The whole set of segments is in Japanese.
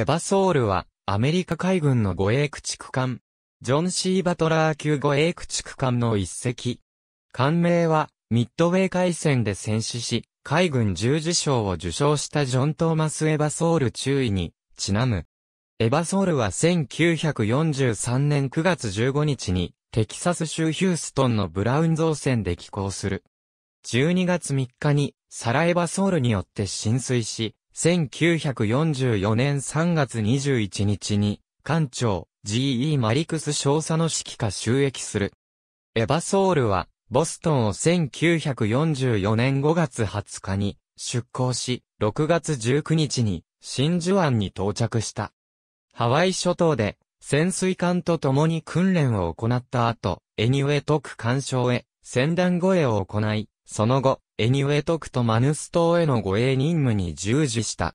エバソールは、アメリカ海軍の護衛駆逐艦。ジョン・シー・バトラー級護衛駆逐艦の一隻。艦名は、ミッドウェー海戦で戦死し、海軍十字章を受賞したジョン・トーマス・エバソール中尉に、ちなむ。エバソールは1943年9月15日に、テキサス州ヒューストンのブラウン造船で寄港する。12月3日に、サラエバソールによって浸水し、1944年3月21日に、艦長、G.E. マリクス少佐の指揮下収益する。エヴァソールは、ボストンを1944年5月20日に出港し、6月19日に真珠湾に到着した。ハワイ諸島で潜水艦と共に訓練を行った後、エニウェト艦干へ、船団護衛を行い、その後、エニウェトクとマヌス島への護衛任務に従事した。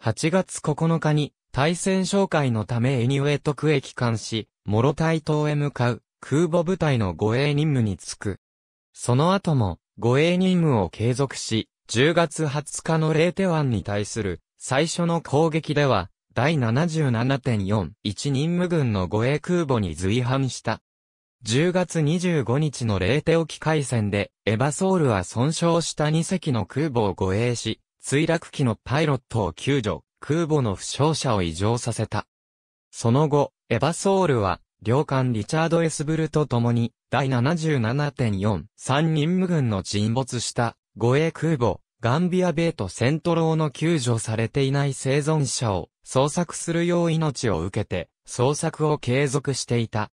8月9日に、対戦紹介のためエニウェトクへ帰還し、モロタイ島へ向かう空母部隊の護衛任務に就く。その後も、護衛任務を継続し、10月20日のレーテ湾に対する最初の攻撃では、第77.4、1任務軍の護衛空母に随伴した。10月25日のレーテ沖海戦で、エバソールは損傷した2隻の空母を護衛し、墜落機のパイロットを救助、空母の負傷者を異常させた。その後、エバソールは、領艦リチャード・エスブルと共に、第77.43任務軍の沈没した護衛空母、ガンビアベイト・セントローの救助されていない生存者を捜索するよう命を受けて、捜索を継続していた。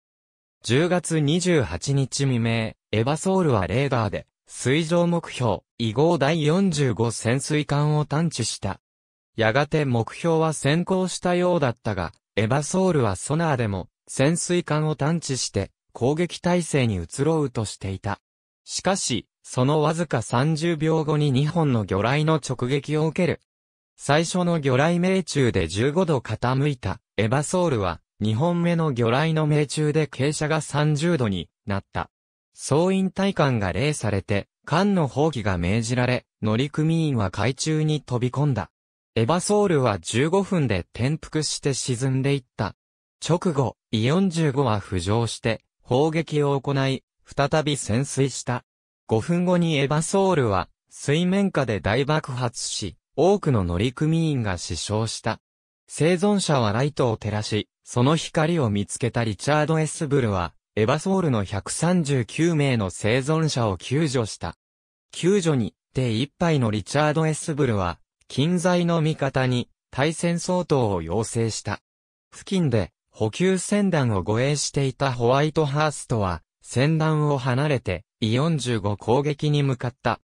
10月28日未明、エヴァソールはレーダーで、水上目標、異号第45潜水艦を探知した。やがて目標は先行したようだったが、エヴァソールはソナーでも、潜水艦を探知して、攻撃体制に移ろうとしていた。しかし、そのわずか30秒後に2本の魚雷の直撃を受ける。最初の魚雷命中で15度傾いた、エヴァソールは、2本目の魚雷の命中で傾斜が30度になった。総員体艦が礼されて、艦の放棄が命じられ、乗組員は海中に飛び込んだ。エバソールは15分で転覆して沈んでいった。直後、イ45は浮上して、砲撃を行い、再び潜水した。5分後にエバソールは、水面下で大爆発し、多くの乗組員が死傷した。生存者はライトを照らし、その光を見つけたリチャード・エスブルは、エバソールの139名の生存者を救助した。救助に、手一杯のリチャード・エスブルは、近在の味方に、対戦相当を要請した。付近で、補給船団を護衛していたホワイトハーストは、船団を離れて、イ45攻撃に向かった。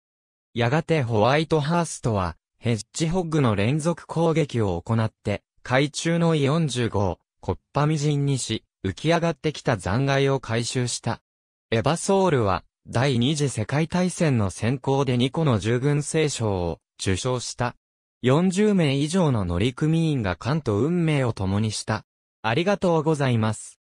やがてホワイトハーストは、ヘッジホッグの連続攻撃を行って、海中のイ4 5 1コッパミジンにし、浮き上がってきた残骸を回収した。エバソールは、第二次世界大戦の先行で2個の従軍聖賞を受賞した。40名以上の乗組員が関と運命を共にした。ありがとうございます。